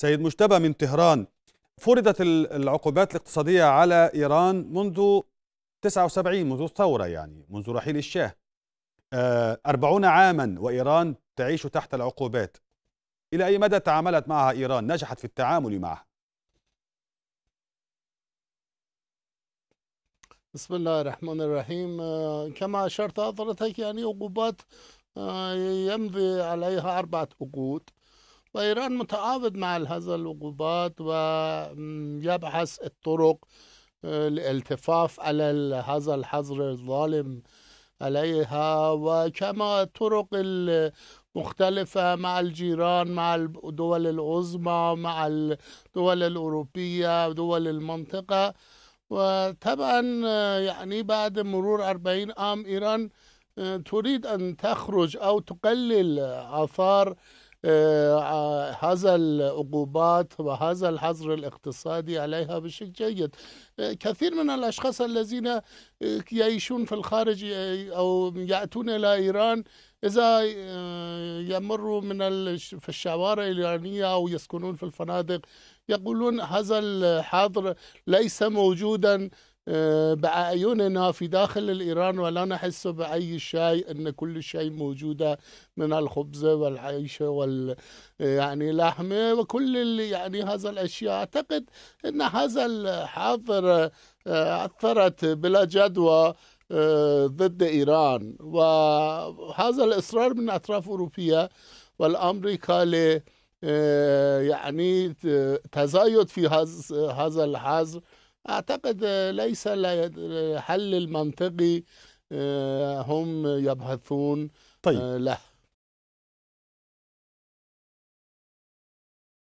سيد مجتبى من طهران فرضت العقوبات الاقتصادية على إيران منذ 79 منذ الثورة يعني منذ رحيل الشاه آه، أربعون عاما وإيران تعيش تحت العقوبات إلى أي مدى تعاملت معها إيران نجحت في التعامل معها بسم الله الرحمن الرحيم آه، كما أشرت حضرتك يعني عقوبات آه، يمضي عليها أربعة عقود وإيران متعاضد مع هذا العقوبات ويبحث الطرق للالتفاف آه، على هذا الحظر الظالم عليها وكما طرق مختلفة مع الجيران مع الدول العظمى مع الدول الأوروبية دول المنطقة وطبعا آه، يعني بعد مرور 40 عام إيران آه، تريد أن تخرج أو تقلل آثار آه، هذا العقوبات وهذا الحظر الاقتصادي عليها بشكل جيد آه، كثير من الأشخاص الذين آه، يعيشون في الخارج أو يأتون إلى إيران إذا يمروا من في الشوارع الإيرانية أو يسكنون في الفنادق يقولون هذا الحظر ليس موجودا آه، بعيوننا في داخل الإيران ولا نحس بأي شيء أن كل شيء موجودة من الخبز والعيش وال آه، يعني لحمة وكل يعني هذا الأشياء أعتقد أن هذا الحظر آه، أثرت بلا جدوى ضد إيران وهذا الإصرار من أطراف أوروبية والأمريكا ل يعني تزايد في هذا الحظر أعتقد آه، ليس الحل المنطقي آه، هم يبحثون طيب آه، له